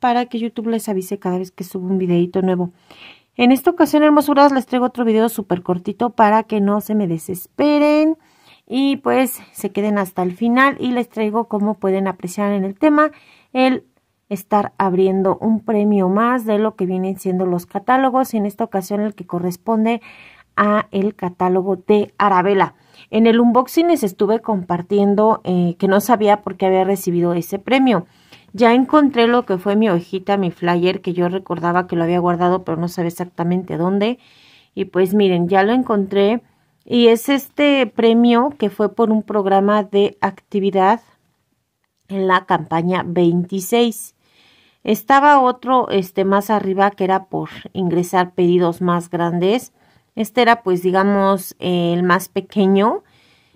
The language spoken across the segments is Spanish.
para que YouTube les avise cada vez que subo un videito nuevo. En esta ocasión, hermosuras, les traigo otro video súper cortito para que no se me desesperen y pues se queden hasta el final y les traigo como pueden apreciar en el tema el estar abriendo un premio más de lo que vienen siendo los catálogos, y en esta ocasión el que corresponde a el catálogo de Arabella. En el unboxing les estuve compartiendo eh, que no sabía por qué había recibido ese premio. Ya encontré lo que fue mi hojita, mi flyer, que yo recordaba que lo había guardado, pero no sabía exactamente dónde. Y pues miren, ya lo encontré. Y es este premio que fue por un programa de actividad en la campaña 26. Estaba otro este, más arriba que era por ingresar pedidos más grandes. Este era pues digamos el más pequeño,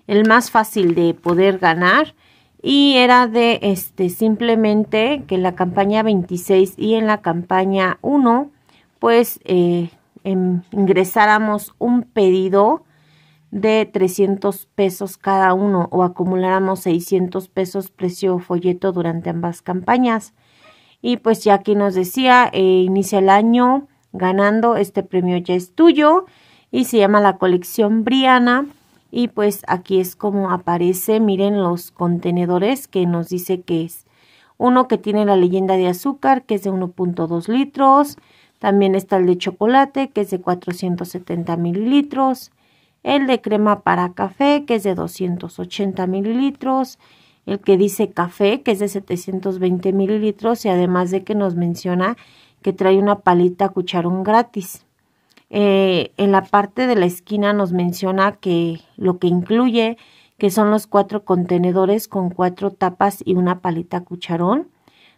el más fácil de poder ganar y era de este simplemente que en la campaña 26 y en la campaña 1 pues eh, em, ingresáramos un pedido de 300 pesos cada uno o acumuláramos 600 pesos precio folleto durante ambas campañas. Y pues ya aquí nos decía, eh, inicia el año ganando, este premio ya es tuyo y se llama la colección Briana y pues aquí es como aparece, miren los contenedores que nos dice que es. Uno que tiene la leyenda de azúcar, que es de 1.2 litros. También está el de chocolate, que es de 470 mililitros. El de crema para café, que es de 280 mililitros. El que dice café, que es de 720 mililitros. Y además de que nos menciona que trae una palita cucharón gratis. Eh, en la parte de la esquina nos menciona que lo que incluye, que son los cuatro contenedores con cuatro tapas y una palita cucharón.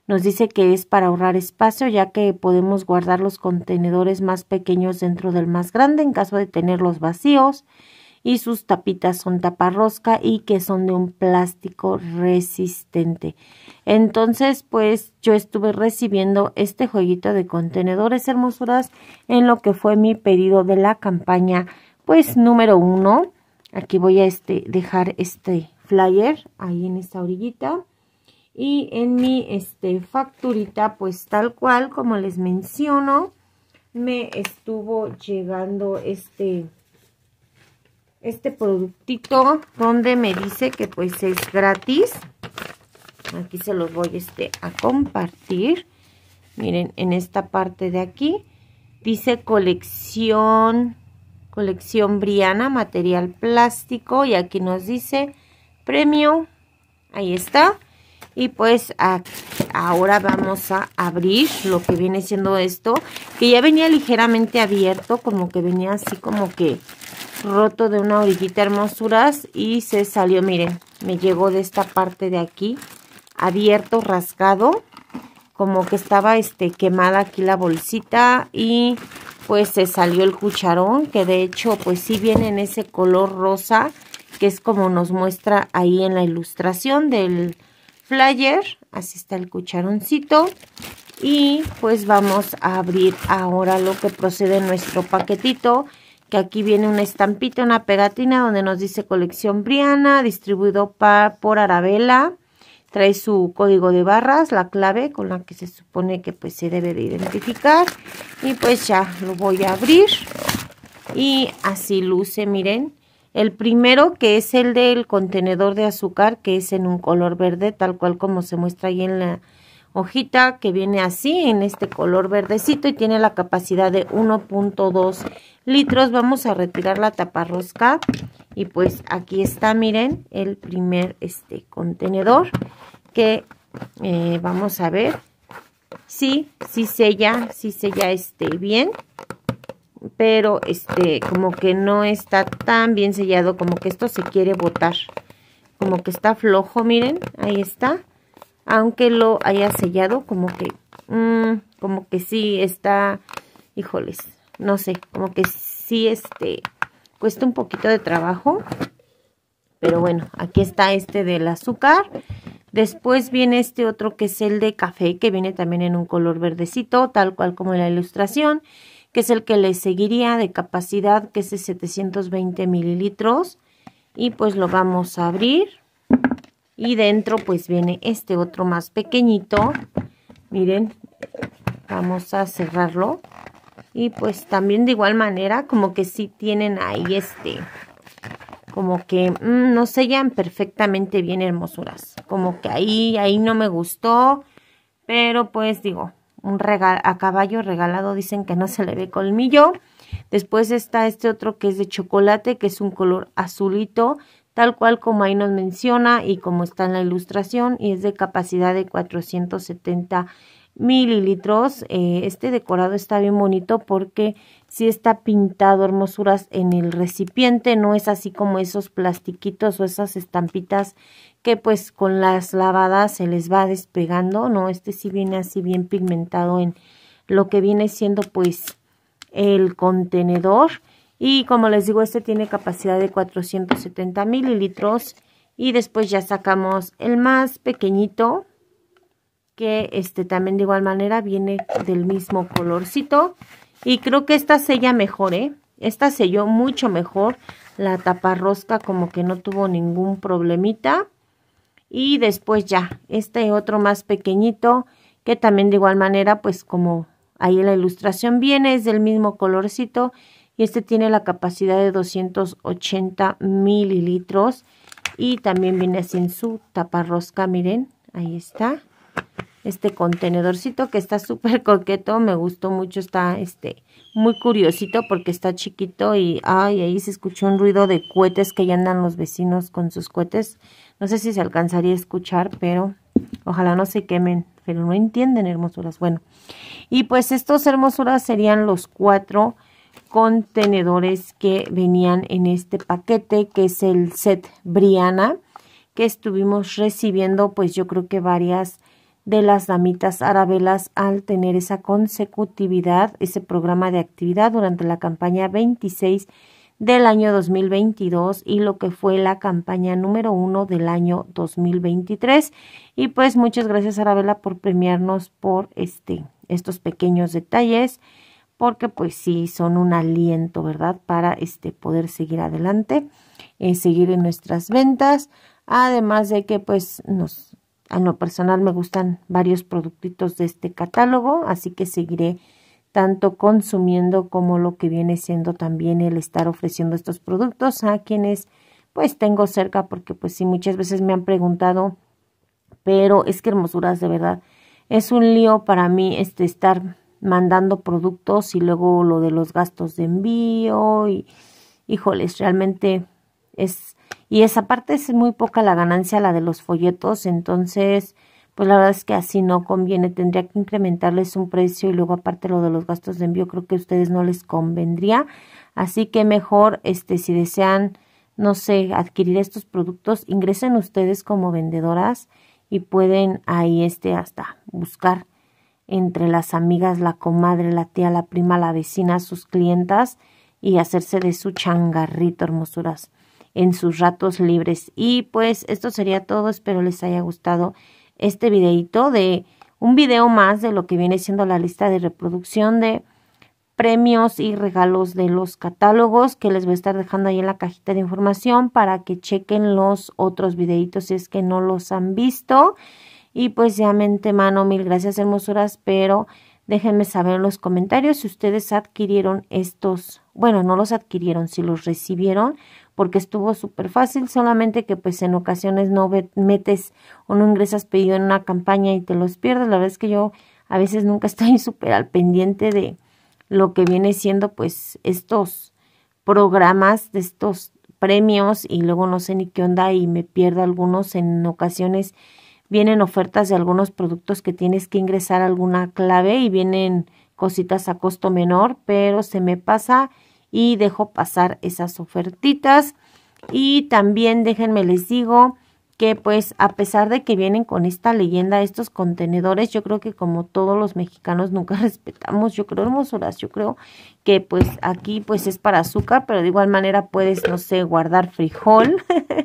Nos dice que es para ahorrar espacio ya que podemos guardar los contenedores más pequeños dentro del más grande en caso de tenerlos vacíos y sus tapitas son taparrosca y que son de un plástico resistente. Entonces, pues yo estuve recibiendo este jueguito de contenedores hermosuras en lo que fue mi pedido de la campaña, pues número uno. Aquí voy a este, dejar este flyer ahí en esta orillita. Y en mi este, facturita, pues tal cual, como les menciono, me estuvo llegando este este productito donde me dice que pues es gratis. Aquí se los voy este, a compartir. Miren, en esta parte de aquí dice colección, colección Briana, material plástico. Y aquí nos dice premio. Ahí está. Y pues ahora vamos a abrir lo que viene siendo esto, que ya venía ligeramente abierto, como que venía así como que roto de una orillita hermosuras y se salió, miren, me llegó de esta parte de aquí, abierto, rascado como que estaba este, quemada aquí la bolsita y pues se salió el cucharón, que de hecho pues si viene en ese color rosa, que es como nos muestra ahí en la ilustración del flyer, así está el cucharoncito y pues vamos a abrir ahora lo que procede en nuestro paquetito que aquí viene una estampita, una pegatina donde nos dice colección Briana, distribuido por Arabella. Trae su código de barras, la clave con la que se supone que pues se debe de identificar. Y pues ya lo voy a abrir. Y así luce, miren. El primero que es el del contenedor de azúcar, que es en un color verde, tal cual como se muestra ahí en la, hojita que viene así en este color verdecito y tiene la capacidad de 1.2 litros. Vamos a retirar la tapa rosca y pues aquí está, miren, el primer este contenedor que eh, vamos a ver si sí, sella, sí sella este bien pero este como que no está tan bien sellado como que esto se quiere botar como que está flojo miren ahí está aunque lo haya sellado, como que, mm, como que sí está, híjoles, no sé, como que sí, este, cuesta un poquito de trabajo, pero bueno, aquí está este del azúcar, después viene este otro que es el de café, que viene también en un color verdecito, tal cual como en la ilustración, que es el que le seguiría de capacidad, que es de 720 mililitros, y pues lo vamos a abrir. Y dentro pues viene este otro más pequeñito. Miren, vamos a cerrarlo. Y pues también de igual manera como que sí tienen ahí este, como que mm, no sellan perfectamente bien hermosuras. Como que ahí, ahí no me gustó, pero pues digo, un regalo a caballo regalado dicen que no se le ve colmillo. Después está este otro que es de chocolate, que es un color azulito tal cual como ahí nos menciona y como está en la ilustración, y es de capacidad de 470 mililitros. Eh, este decorado está bien bonito porque si sí está pintado hermosuras en el recipiente, no es así como esos plastiquitos o esas estampitas que pues con las lavadas se les va despegando, no, este sí viene así bien pigmentado en lo que viene siendo pues el contenedor y como les digo, este tiene capacidad de 470 mililitros. Y después ya sacamos el más pequeñito, que este también de igual manera viene del mismo colorcito. Y creo que esta sella mejor, ¿eh? Esta selló mucho mejor. La tapa rosca como que no tuvo ningún problemita. Y después ya, este otro más pequeñito, que también de igual manera, pues como ahí en la ilustración viene, es del mismo colorcito y este tiene la capacidad de 280 mililitros y también viene sin su taparrosca, miren, ahí está. Este contenedorcito que está súper coqueto, me gustó mucho, está este muy curiosito porque está chiquito y ahí se escuchó un ruido de cohetes que ya andan los vecinos con sus cohetes. No sé si se alcanzaría a escuchar, pero ojalá no se quemen, pero no entienden hermosuras. Bueno, y pues estos hermosuras serían los cuatro contenedores que venían en este paquete que es el set Briana que estuvimos recibiendo pues yo creo que varias de las damitas arabelas al tener esa consecutividad, ese programa de actividad durante la campaña 26 del año 2022 y lo que fue la campaña número uno del año 2023. Y pues muchas gracias Arabela por premiarnos por este, estos pequeños detalles porque pues sí, son un aliento, ¿verdad? Para este, poder seguir adelante, eh, seguir en nuestras ventas, además de que pues nos, a lo personal me gustan varios productitos de este catálogo, así que seguiré tanto consumiendo como lo que viene siendo también el estar ofreciendo estos productos a quienes pues tengo cerca, porque pues sí, muchas veces me han preguntado, pero es que hermosuras de verdad, es un lío para mí este estar mandando productos y luego lo de los gastos de envío y híjoles, realmente es y esa parte es muy poca la ganancia la de los folletos, entonces pues la verdad es que así no conviene, tendría que incrementarles un precio y luego aparte lo de los gastos de envío creo que a ustedes no les convendría, así que mejor este si desean no sé, adquirir estos productos, ingresen ustedes como vendedoras y pueden ahí este hasta buscar entre las amigas, la comadre, la tía, la prima, la vecina, sus clientas y hacerse de su changarrito, hermosuras, en sus ratos libres. Y pues esto sería todo, espero les haya gustado este videito de un video más de lo que viene siendo la lista de reproducción de premios y regalos de los catálogos que les voy a estar dejando ahí en la cajita de información para que chequen los otros videitos si es que no los han visto. Y pues ya me mano, mil gracias hermosuras, pero déjenme saber en los comentarios si ustedes adquirieron estos, bueno, no los adquirieron, si los recibieron, porque estuvo súper fácil, solamente que pues en ocasiones no metes o no ingresas pedido en una campaña y te los pierdes. La verdad es que yo a veces nunca estoy súper al pendiente de lo que viene siendo pues estos programas de estos premios y luego no sé ni qué onda y me pierdo algunos en ocasiones vienen ofertas de algunos productos que tienes que ingresar alguna clave y vienen cositas a costo menor, pero se me pasa y dejo pasar esas ofertitas. Y también déjenme les digo que pues a pesar de que vienen con esta leyenda, estos contenedores, yo creo que como todos los mexicanos nunca respetamos, yo creo hermosuras, yo creo que pues aquí pues es para azúcar, pero de igual manera puedes, no sé, guardar frijol,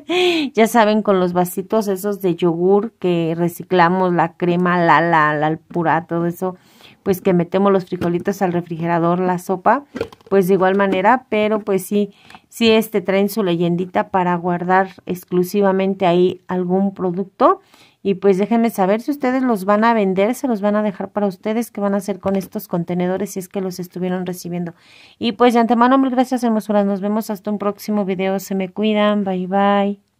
ya saben, con los vasitos esos de yogur que reciclamos, la crema, la, la, la pura todo eso pues que metemos los frijolitos al refrigerador, la sopa, pues de igual manera, pero pues sí, sí este traen su leyendita para guardar exclusivamente ahí algún producto y pues déjenme saber si ustedes los van a vender, se los van a dejar para ustedes, qué van a hacer con estos contenedores si es que los estuvieron recibiendo. Y pues de antemano, mil gracias hermosuras, nos vemos hasta un próximo video, se me cuidan, bye bye.